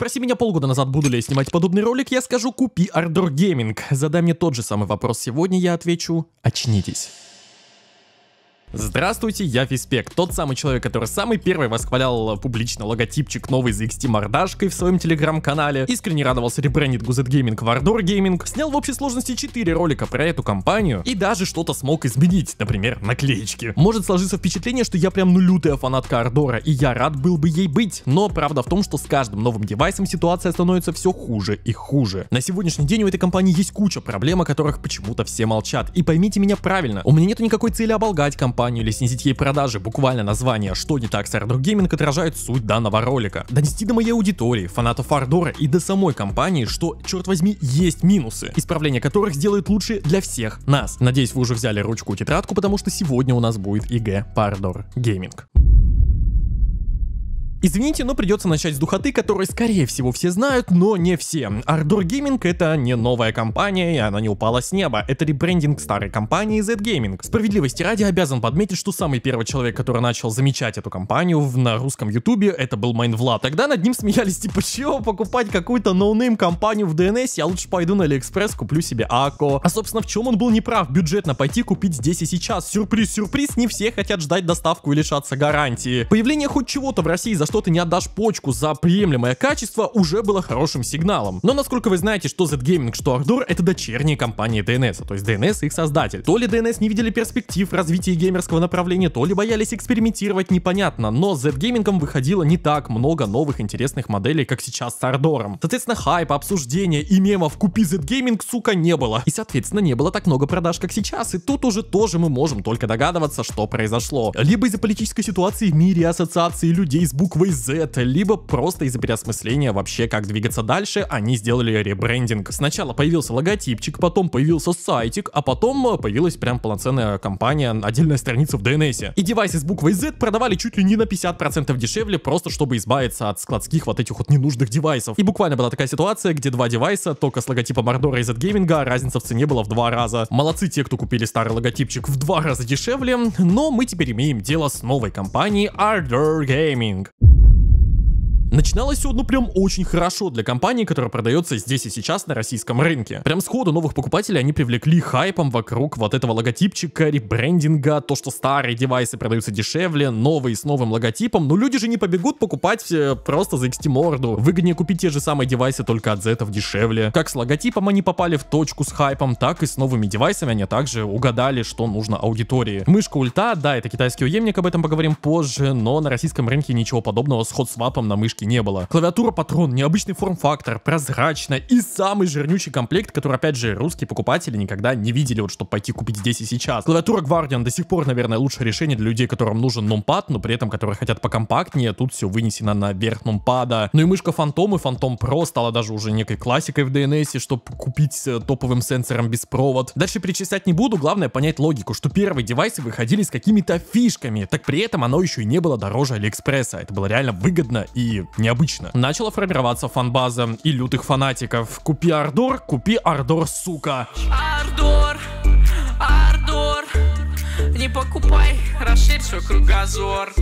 Спроси меня полгода назад, буду ли я снимать подобный ролик, я скажу «Купи Ardor Gaming». Задай мне тот же самый вопрос сегодня, я отвечу «Очнитесь». Здравствуйте, я Фиспек, тот самый человек, который самый первый восхвалял публично логотипчик новый ZXT мордашкой в своем телеграм-канале, искренне радовался ребрендит Guzet Gaming в Ardor Gaming, снял в общей сложности 4 ролика про эту компанию и даже что-то смог изменить, например, наклеечки. Может сложиться впечатление, что я прям ну лютая фанатка Ардора и я рад был бы ей быть, но правда в том, что с каждым новым девайсом ситуация становится все хуже и хуже. На сегодняшний день у этой компании есть куча проблем, о которых почему-то все молчат. И поймите меня правильно, у меня нету никакой цели оболгать компанию, компанию или снизить ей продажи. Буквально название «Что не так с Ardor Gaming» отражает суть данного ролика. Донести до моей аудитории, фанатов Ардора и до самой компании, что, черт возьми, есть минусы, исправление которых сделает лучше для всех нас. Надеюсь, вы уже взяли ручку и тетрадку, потому что сегодня у нас будет ИГ по Ардор Gaming. Извините, но придется начать с духоты, которой скорее всего все знают, но не все. Ardor Gaming это не новая компания, и она не упала с неба. Это ребрендинг старой компании Z Gaming. Справедливости ради обязан подметить, что самый первый человек, который начал замечать эту компанию в, на русском ютубе, это был Майнвла. Тогда над ним смеялись, типа, чего покупать какую-то ноунейм компанию в DNS, я лучше пойду на Алиэкспресс, куплю себе АКО. А собственно в чем он был неправ, бюджетно пойти купить здесь и сейчас. Сюрприз, сюрприз, не все хотят ждать доставку и лишаться гарантии. Появление хоть чего-то в России за что ты не отдашь почку за приемлемое качество, уже было хорошим сигналом. Но насколько вы знаете, что Z-Gaming, что Ardor, это дочерние компании DNS, то есть DNS их создатель. То ли DNS не видели перспектив развития геймерского направления, то ли боялись экспериментировать, непонятно, но Z-Gaming выходило не так много новых интересных моделей, как сейчас с Ардором. Соответственно, хайпа, обсуждения и мемов «Купи Z-Gaming, сука, не было». И, соответственно, не было так много продаж, как сейчас, и тут уже тоже мы можем только догадываться, что произошло. Либо из-за политической ситуации в мире, ассоциации людей с буквы буквой Z, либо просто из-за переосмысления вообще как двигаться дальше, они сделали ребрендинг. Сначала появился логотипчик, потом появился сайтик, а потом э, появилась прям полноценная компания, отдельная страница в DNS. И девайсы с буквой Z продавали чуть ли не на 50% дешевле, просто чтобы избавиться от складских вот этих вот ненужных девайсов. И буквально была такая ситуация, где два девайса, только с логотипом Мордора и Z-гейминга, разница в цене была в два раза. Молодцы те, кто купили старый логотипчик в два раза дешевле, но мы теперь имеем дело с новой компанией Ardor Gaming. Начиналось все, ну прям очень хорошо для компании, которая продается здесь и сейчас на российском рынке. Прям сходу новых покупателей они привлекли хайпом вокруг вот этого логотипчика, ребрендинга, то, что старые девайсы продаются дешевле, новые с новым логотипом, но люди же не побегут покупать э, просто за XT морду. Выгоднее купить те же самые девайсы только от Z дешевле. Как с логотипом они попали в точку с хайпом, так и с новыми девайсами они также угадали, что нужно аудитории. Мышка ульта, да, это китайский уемник, об этом поговорим позже, но на российском рынке ничего подобного с ходсвапом на мышке практически не было. Клавиатура патрон, необычный форм-фактор, прозрачная и самый жирнючий комплект, который, опять же, русские покупатели никогда не видели, вот чтобы пойти купить здесь и сейчас. Клавиатура Guardian до сих пор, наверное, лучшее решение для людей, которым нужен нумпад, но при этом, которые хотят покомпактнее, тут все вынесено на верх номпада. Ну и мышка Phantom и Phantom Pro стала даже уже некой классикой в DNS, чтобы купить э, топовым сенсором без провод. Дальше перечислять не буду, главное понять логику, что первые девайсы выходили с какими-то фишками, так при этом оно еще и не было дороже Алиэкспресса. Это было реально выгодно и необычно. Начала формироваться фанбаза и лютых фанатиков. Купи Ардор, купи Ардор, сука. Ардор, Ардор, не покупай расширь свой кругозор.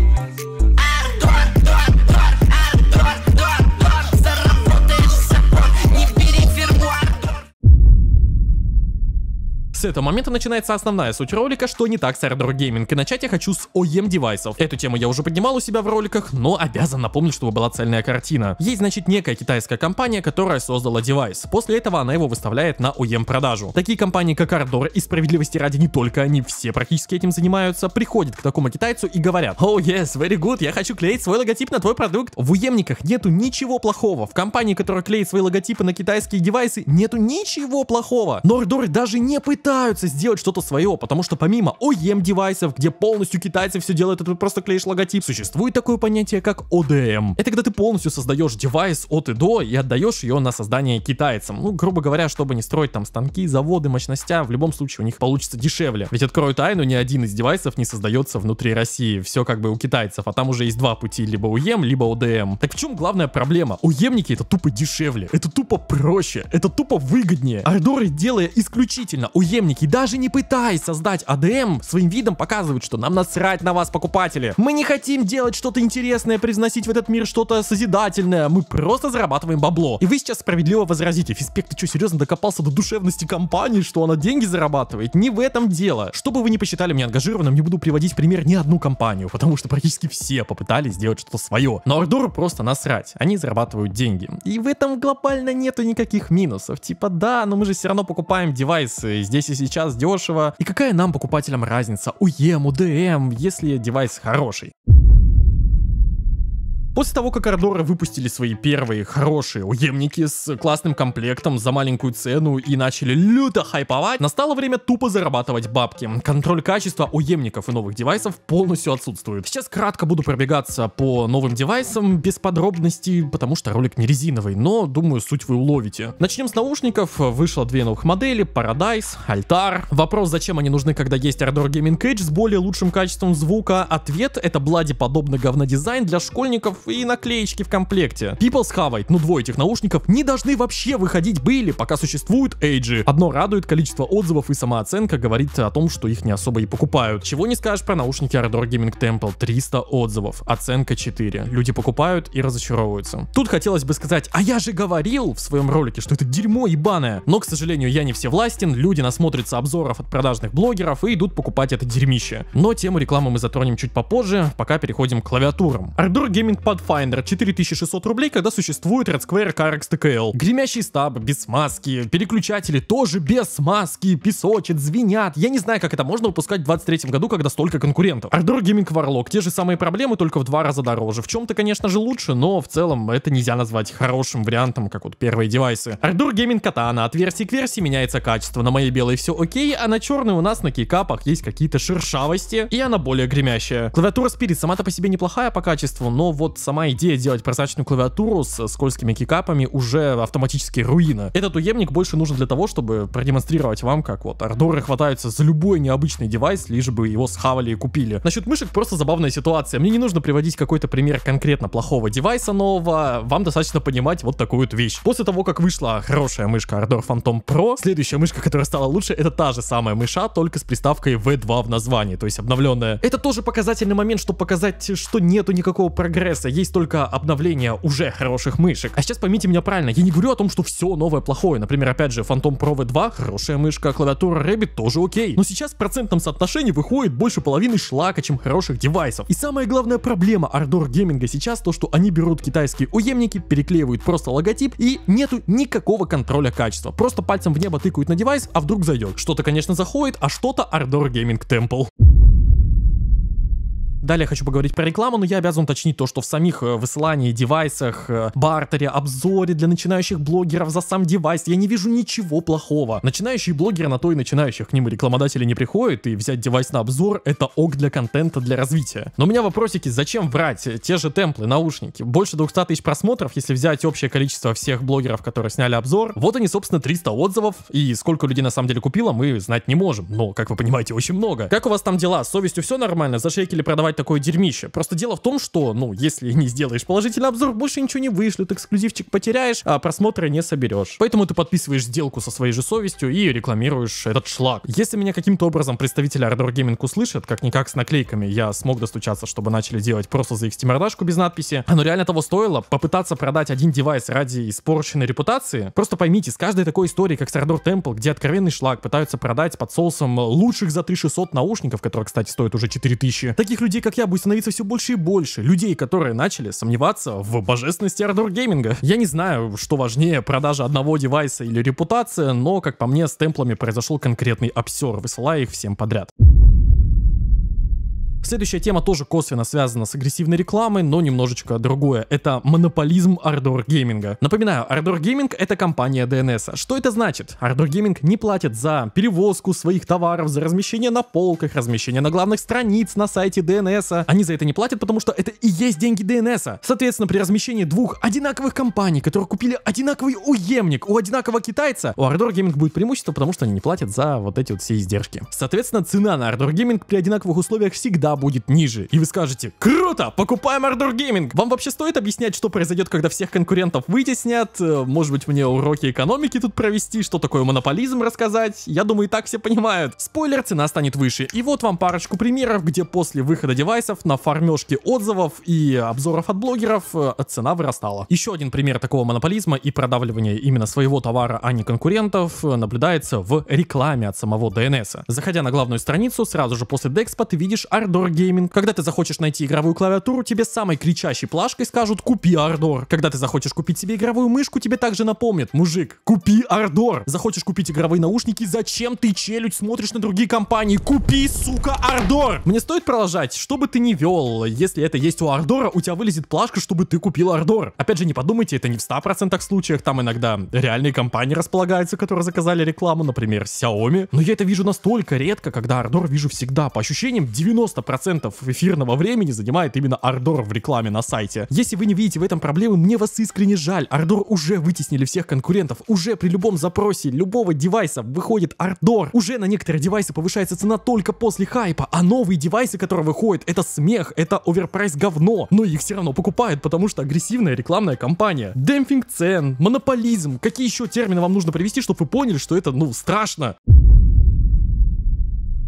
С этого момента начинается основная суть ролика, что не так с Airdrop Gaming, и начать я хочу с OEM девайсов. Эту тему я уже поднимал у себя в роликах, но обязан напомнить, чтобы была цельная картина. Есть, значит, некая китайская компания, которая создала девайс. После этого она его выставляет на OEM продажу. Такие компании, как Ardor и справедливости ради не только они, все практически этим занимаются, приходят к такому китайцу и говорят «Oh yes, very good, я хочу клеить свой логотип на твой продукт». В уемниках нету ничего плохого. В компании, которая клеит свои логотипы на китайские девайсы, нету ничего плохого. Но Ардор даже не пытается пытаются сделать что-то свое, потому что помимо OEM девайсов, где полностью китайцы все делают, это просто клеишь логотип, существует такое понятие как ODM. Эм. Это когда ты полностью создаешь девайс от и до и отдаешь ее на создание китайцам. Ну, грубо говоря, чтобы не строить там станки, заводы, мощностя, а в любом случае у них получится дешевле. Ведь открою тайну, ни один из девайсов не создается внутри России. Все как бы у китайцев, а там уже есть два пути, либо OEM, либо ODM. Эм. Так в чем главная проблема? OEMники это тупо дешевле, это тупо проще, это тупо выгоднее. Ардоры делая исключительно OEM подземники, даже не пытаясь создать АДМ, своим видом показывают, что нам насрать на вас, покупатели. Мы не хотим делать что-то интересное, привносить в этот мир что-то созидательное, мы просто зарабатываем бабло. И вы сейчас справедливо возразите, Фиспек, ты что, серьезно докопался до душевности компании, что она деньги зарабатывает? Не в этом дело. Чтобы вы не посчитали меня ангажированным, не буду приводить пример ни одну компанию, потому что практически все попытались сделать что-то свое. Но Ардору просто насрать, они зарабатывают деньги. И в этом глобально нету никаких минусов. Типа да, но мы же все равно покупаем девайсы, здесь здесь и сейчас дешево. И какая нам покупателям разница, у EM, DM, если девайс хороший. После того, как Ардоры выпустили свои первые хорошие уемники с классным комплектом за маленькую цену и начали люто хайповать, настало время тупо зарабатывать бабки. Контроль качества уемников и новых девайсов полностью отсутствует. Сейчас кратко буду пробегаться по новым девайсам без подробностей, потому что ролик не резиновый, но думаю суть вы уловите. Начнем с наушников. Вышло две новых модели, Paradise, Altar. Вопрос, зачем они нужны, когда есть Ardor Gaming Cage с более лучшим качеством звука? Ответ это блади подобный говнодизайн для школьников и наклеечки в комплекте. People's с хавает, ну двое этих наушников, не должны вообще выходить были, пока существуют Эйджи. Одно радует, количество отзывов и самооценка говорит о том, что их не особо и покупают. Чего не скажешь про наушники Ardor Gaming Temple, 300 отзывов, оценка 4. Люди покупают и разочаровываются. Тут хотелось бы сказать, а я же говорил в своем ролике, что это дерьмо ебаное. Но, к сожалению, я не всевластен, люди насмотрятся обзоров от продажных блогеров и идут покупать это дерьмище. Но тему рекламы мы затронем чуть попозже, пока переходим к клавиатурам. Ardor Gaming Pathfinder 4600 рублей, когда существует Red Square Carex TKL. Гремящий стаб без смазки, переключатели тоже без смазки, песочек, звенят. Я не знаю, как это можно выпускать в 23 году, когда столько конкурентов. Ardor Gaming Warlock, те же самые проблемы, только в два раза дороже. В чем-то, конечно же, лучше, но в целом это нельзя назвать хорошим вариантом, как вот первые девайсы. Ardor Gaming Katana, от версии к версии меняется качество. На моей белой все окей, а на черной у нас на кейкапах есть какие-то шершавости, и она более гремящая. Клавиатура Spirit сама-то по себе неплохая по качеству, но вот сама идея делать прозрачную клавиатуру с скользкими кикапами уже автоматически руина. Этот уемник больше нужен для того, чтобы продемонстрировать вам, как вот ардоры хватаются за любой необычный девайс, лишь бы его схавали и купили. Насчет мышек просто забавная ситуация. Мне не нужно приводить какой-то пример конкретно плохого девайса нового, вам достаточно понимать вот такую вот вещь. После того, как вышла хорошая мышка Ardor Phantom Pro, следующая мышка, которая стала лучше, это та же самая мыша, только с приставкой V2 в названии, то есть обновленная. Это тоже показательный момент, чтобы показать, что нету никакого прогресса Xbox есть только обновление уже хороших мышек. А сейчас поймите меня правильно, я не говорю о том, что все новое плохое. Например, опять же, Phantom Pro V2, хорошая мышка, клавиатура Rabbit тоже окей. Но сейчас в процентном соотношении выходит больше половины шлака, чем хороших девайсов. И самая главная проблема Ardor Gaming сейчас то, что они берут китайские уемники, переклеивают просто логотип и нету никакого контроля качества. Просто пальцем в небо тыкают на девайс, а вдруг зайдет. Что-то, конечно, заходит, а что-то Ardor Gaming Temple. Далее хочу поговорить про рекламу, но я обязан уточнить то, что в самих э, высылании, девайсах, э, бартере, обзоре для начинающих блогеров за сам девайс я не вижу ничего плохого. Начинающие блогеры на то и начинающих, к ним рекламодатели не приходят, и взять девайс на обзор — это ок для контента, для развития. Но у меня вопросики, зачем врать? Те же темплы, наушники. Больше 200 тысяч просмотров, если взять общее количество всех блогеров, которые сняли обзор. Вот они, собственно, 300 отзывов, и сколько людей на самом деле купило, мы знать не можем. Но, как вы понимаете, очень много. Как у вас там дела? С совестью все нормально? За шейки Зашейкили продавать такое дерьмище. Просто дело в том, что, ну, если не сделаешь положительный обзор, больше ничего не вышлют, эксклюзивчик потеряешь, а просмотры не соберешь. Поэтому ты подписываешь сделку со своей же совестью и рекламируешь этот шлак. Если меня каким-то образом представители Ardor Gaming услышат, как-никак с наклейками я смог достучаться, чтобы начали делать просто за их мордашку без надписи, оно реально того стоило попытаться продать один девайс ради испорченной репутации. Просто поймите, с каждой такой истории, как с Ardor Temple, где откровенный шлак пытаются продать под соусом лучших за 3600 наушников, которые, кстати, стоят уже 4000, таких людей людей, как я, будет становиться все больше и больше. Людей, которые начали сомневаться в божественности Ardor Гейминга, Я не знаю, что важнее, продажа одного девайса или репутация, но, как по мне, с темплами произошел конкретный обсер, высылая их всем подряд. Следующая тема тоже косвенно связана с агрессивной рекламой, но немножечко другое. Это монополизм Ardor Gaming. Напоминаю, Ardor Gaming это компания DNS. Что это значит? Ardor Gaming не платит за перевозку своих товаров, за размещение на полках, размещение на главных страниц на сайте DNS. Они за это не платят, потому что это и есть деньги DNS. Соответственно, при размещении двух одинаковых компаний, которые купили одинаковый уемник у одинакового китайца, у Ardor Gaming будет преимущество, потому что они не платят за вот эти вот все издержки. Соответственно, цена на Ardor Gaming при одинаковых условиях всегда всегда будет ниже. И вы скажете, круто, покупаем Ardor Gaming. Вам вообще стоит объяснять, что произойдет, когда всех конкурентов вытеснят? Э, может быть, мне уроки экономики тут провести, что такое монополизм рассказать? Я думаю, и так все понимают. Спойлер, цена станет выше. И вот вам парочку примеров, где после выхода девайсов на фармежке отзывов и обзоров от блогеров э, цена вырастала. Еще один пример такого монополизма и продавливания именно своего товара, а не конкурентов, э, наблюдается в рекламе от самого DNS. Заходя на главную страницу, сразу же после Декспа ты видишь Ardor Ardor Gaming. Когда ты захочешь найти игровую клавиатуру, тебе самой кричащей плашкой скажут «Купи Ardor». Когда ты захочешь купить себе игровую мышку, тебе также напомнят «Мужик, купи Ardor». Захочешь купить игровые наушники, зачем ты челюсть смотришь на другие компании? Купи, сука, Ardor! Мне стоит продолжать, чтобы ты ни вел, если это есть у Ардора, у тебя вылезет плашка, чтобы ты купил Ардор. Опять же, не подумайте, это не в 100% случаях, там иногда реальные компании располагаются, которые заказали рекламу, например, Xiaomi. Но я это вижу настолько редко, когда Ардор вижу всегда, по ощущениям 90% 40% эфирного времени занимает именно Ардор в рекламе на сайте. Если вы не видите в этом проблемы, мне вас искренне жаль. Ардор уже вытеснили всех конкурентов. Уже при любом запросе любого девайса выходит Ардор. Уже на некоторые девайсы повышается цена только после хайпа, а новые девайсы, которые выходят, это смех, это оверпрайс говно. Но их все равно покупают, потому что агрессивная рекламная кампания. демпинг цен, монополизм, какие еще термины вам нужно привести, чтобы вы поняли, что это, ну, страшно.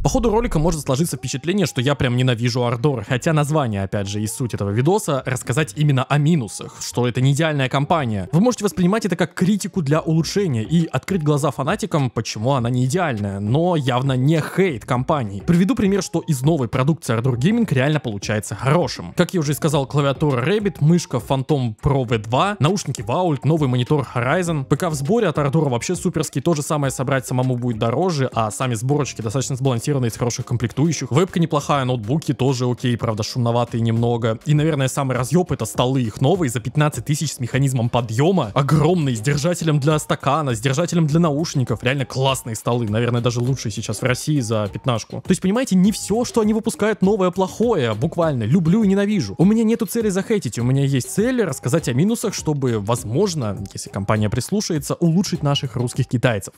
По ходу ролика может сложиться впечатление, что я прям ненавижу Ардор, хотя название, опять же, и суть этого видоса рассказать именно о минусах, что это не идеальная компания. Вы можете воспринимать это как критику для улучшения и открыть глаза фанатикам, почему она не идеальная, но явно не хейт компании. Приведу пример, что из новой продукции Ardor Gaming реально получается хорошим. Как я уже сказал, клавиатура Rabbit, мышка Phantom Pro V2, наушники Vault, новый монитор Horizon. ПК в сборе от Ardor вообще суперский, то же самое собрать самому будет дороже, а сами сборочки достаточно сбалансированы спроектирована из хороших комплектующих. Вебка неплохая, ноутбуки тоже окей, правда шумноватые немного. И, наверное, самый разъеб это столы их новые за 15 тысяч с механизмом подъема. Огромные, с держателем для стакана, с держателем для наушников. Реально классные столы, наверное, даже лучшие сейчас в России за пятнашку. То есть, понимаете, не все, что они выпускают новое плохое, буквально, люблю и ненавижу. У меня нету цели захейтить, у меня есть цель рассказать о минусах, чтобы, возможно, если компания прислушается, улучшить наших русских китайцев.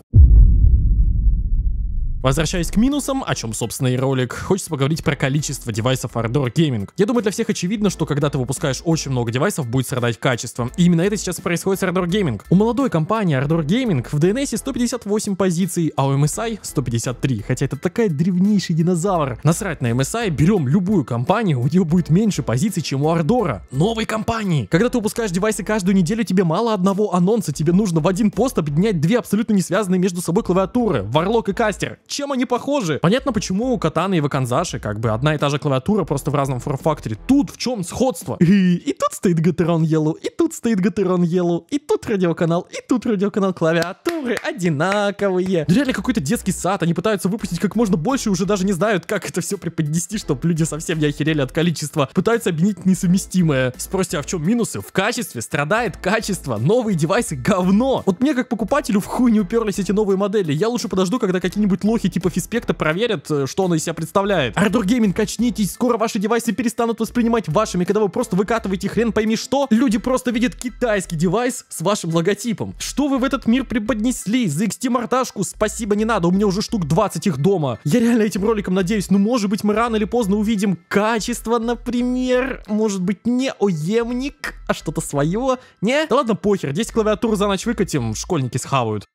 Возвращаясь к минусам, о чем, собственно, и ролик, хочется поговорить про количество девайсов Ardor Gaming. Я думаю, для всех очевидно, что когда ты выпускаешь очень много девайсов, будет страдать качество. И именно это сейчас происходит с Ardor Gaming. У молодой компании Ardor Gaming в DNS 158 позиций, а у MSI 153, хотя это такая древнейший динозавр. Насрать на MSI, берем любую компанию, у нее будет меньше позиций, чем у Ардора. Новой компании! Когда ты выпускаешь девайсы каждую неделю, тебе мало одного анонса, тебе нужно в один пост объединять две абсолютно не связанные между собой клавиатуры, Warlock и Кастер чем они похожи? Понятно, почему у Катана и Ваканзаши как бы одна и та же клавиатура, просто в разном форфакторе. Тут в чем сходство? И, и тут стоит Гатерон Yellow, и тут стоит Гатерон Yellow, и тут радиоканал, и тут радиоканал. Клавиатуры одинаковые. Да реально какой-то детский сад, они пытаются выпустить как можно больше, уже даже не знают, как это все преподнести, чтобы люди совсем не охерели от количества. Пытаются объединить несовместимое. Спросите, а в чем минусы? В качестве страдает качество. Новые девайсы говно. Вот мне как покупателю в хуй не уперлись эти новые модели. Я лучше подожду, когда какие-нибудь лохи подборке типа Фиспекта проверят, э, что оно из себя представляет. Ардур Гейминг, очнитесь, скоро ваши девайсы перестанут воспринимать вашими, когда вы просто выкатываете хрен пойми что, люди просто видят китайский девайс с вашим логотипом. Что вы в этот мир преподнесли? За XT-мордашку спасибо не надо, у меня уже штук 20 их дома. Я реально этим роликом надеюсь, ну может быть мы рано или поздно увидим качество, например, может быть не оемник, а что-то свое, не? Да ладно, похер, 10 клавиатур за ночь выкатим, школьники схавают.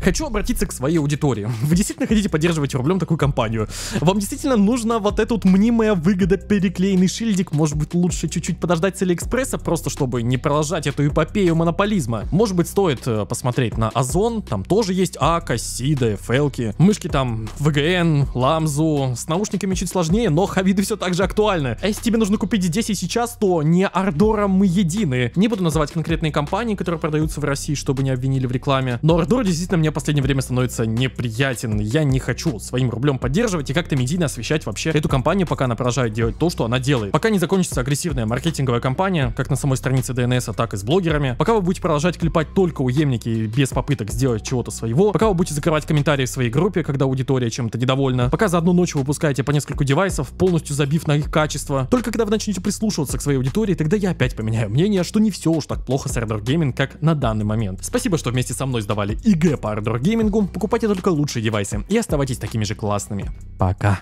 Хочу обратиться к своей аудитории. Вы действительно хотите поддерживать рублем такую компанию? Вам действительно нужна вот эта вот мнимая выгода, переклеенный шильдик? Может быть лучше чуть-чуть подождать с Алиэкспресса, просто чтобы не продолжать эту эпопею монополизма? Может быть стоит э, посмотреть на Озон, там тоже есть Ака, Сида, Фелки, мышки там ВГН, Ламзу. С наушниками чуть сложнее, но хавиды все так же актуальны. А если тебе нужно купить здесь и сейчас, то не Ардора мы едины. Не буду называть конкретные компании, которые продаются в России, чтобы не обвинили в рекламе, но Ардор действительно мне мне в последнее время становится неприятен. Я не хочу своим рублем поддерживать и как-то медийно освещать вообще эту компанию, пока она продолжает делать то, что она делает. Пока не закончится агрессивная маркетинговая кампания, как на самой странице DNS, а так и с блогерами. Пока вы будете продолжать клепать только уемники и без попыток сделать чего-то своего. Пока вы будете закрывать комментарии в своей группе, когда аудитория чем-то недовольна. Пока за одну ночь выпускаете по несколько девайсов, полностью забив на их качество. Только когда вы начнете прислушиваться к своей аудитории, тогда я опять поменяю мнение, что не все уж так плохо с Ardor Gaming, как на данный момент. Спасибо, что вместе со мной сдавали ИГ по Ardor Gaming, покупайте только лучшие девайсы и оставайтесь такими же классными. Пока.